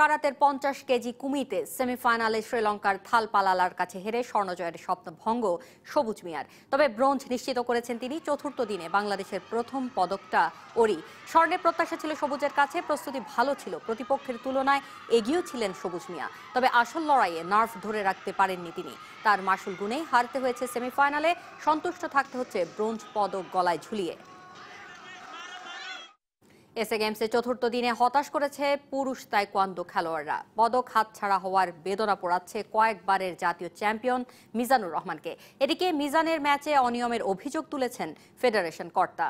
কারাতের পঞ্চাশ কেজি কুমিতে সেমিফাইনালে শ্রীলঙ্কার থাল পালালার কাছে হেরে স্বর্ণজয়ের ভঙ্গ সবুজ মিয়ার তবে ব্রোঞ্জ নিশ্চিত করেছেন তিনি চতুর্থ দিনে বাংলাদেশের প্রথম পদকটা ওরি স্বর্ণের প্রত্যাশা ছিল সবুজের কাছে প্রস্তুতি ভালো ছিল প্রতিপক্ষের তুলনায় এগিয়েও ছিলেন সবুজ মিয়া তবে আসল লড়াইয়ে নার্ভ ধরে রাখতে পারেননি তিনি তার মাসুল গুণেই হারতে হয়েছে সেমিফাইনালে সন্তুষ্ট থাকতে হচ্ছে ব্রোঞ্জ পদক গলায় ঝুলিয়ে এসএ গেমসে চতুর্থ দিনে হতাশ করেছে পুরুষ তাইকোয়ান্দো খেলোয়াড়রা পদক হাতছাড়া হওয়ার বেদনা পোড়াচ্ছে কয়েকবারের জাতীয় চ্যাম্পিয়ন মিজানুর রহমানকে এদিকে মিজানের ম্যাচে অনিয়মের অভিযোগ তুলেছেন ফেডারেশন কর্তা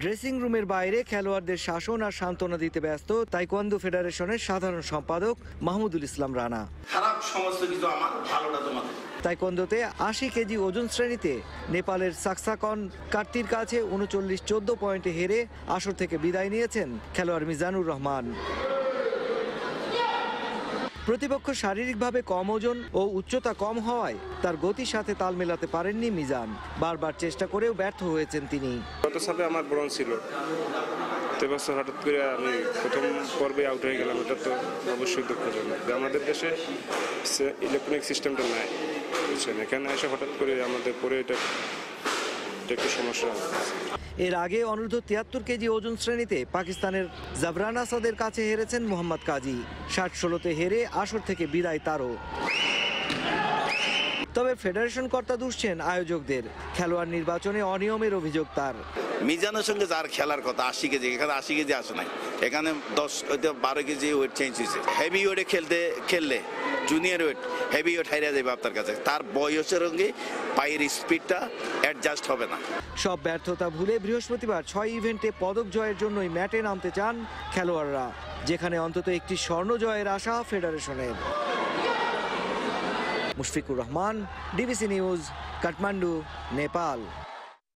ড্রেসিং রুমের বাইরে খেলোয়াড়দের শাসন আর সান্ত্বনা দিতে ব্যস্ত তাইকোয়ান্দো ফেডারেশনের সাধারণ সম্পাদক মাহমুদুল ইসলাম রানা সমস্ত কিছু আমার ভালোটা তোমাদের তাইকোন্দোতে আশি কেজি ওজন শ্রেণীতে নেপালের সাকসাকন কার্তির কাছে উনচল্লিশ চোদ্দ পয়েন্টে হেরে আসর থেকে বিদায় নিয়েছেন খেলোয়াড় মিজানুর রহমান প্রতিপক্ষ শারীরিকভাবে কম ওজন ও উচ্চতা কম হওয়ায় তার গতির সাথে তাল মেলাতে পারেননি মিজান বারবার চেষ্টা করেও ব্যর্থ হয়েছেন তিনি আমার ছিল তো এবছর হঠাৎ করে আমি প্রথম পর্বে আউট হয়ে গেলাম এটা তো অবশ্যই দুঃখজনক আমাদের দেশে ইলেকট্রনিক সিস্টেমটা নাই বুঝছেন এখানে এসে হঠাৎ করে আমাদের পরে এটা একটু সমস্যা এর আগে অনূর্ধ্ব তিয়াত্তর কেজি ওজন শ্রেণীতে পাকিস্তানের জাবরান আসাদের কাছে হেরেছেন মোহাম্মদ কাজী ষাট ষোলোতে হেরে আসর থেকে বিদায় তারও তবে ফেডারেশন কর্তা দুষছেন আয়োজকদের খেলোয়াড় নির্বাচনে অনিয়মের অভিযোগ তার মিজানের সঙ্গে যার খেলার কথা আশি কেজি এখানে আশি কেজি আসে নাই এখানে দশ বারো কেজি ওয়েট চেঞ্জ হয়েছে হেভি ওয়েটে খেলতে খেললে জুনিয়র ওয়েট হেভি ওয়েট হাইরা যাবে আপনার কাছে তার বয়সের সঙ্গে পায়ের স্পিডটা অ্যাডজাস্ট হবে না সব ব্যর্থতা ভুলে বৃহস্পতিবার ছয় ইভেন্টে পদক জয়ের জন্যই ম্যাটে নামতে চান খেলোয়াড়রা যেখানে অন্তত একটি স্বর্ণ জয়ের আশা ফেডারেশনের मुशफिकुर रहमान डीबीसी न्यूज़ काठमांडू नेपाल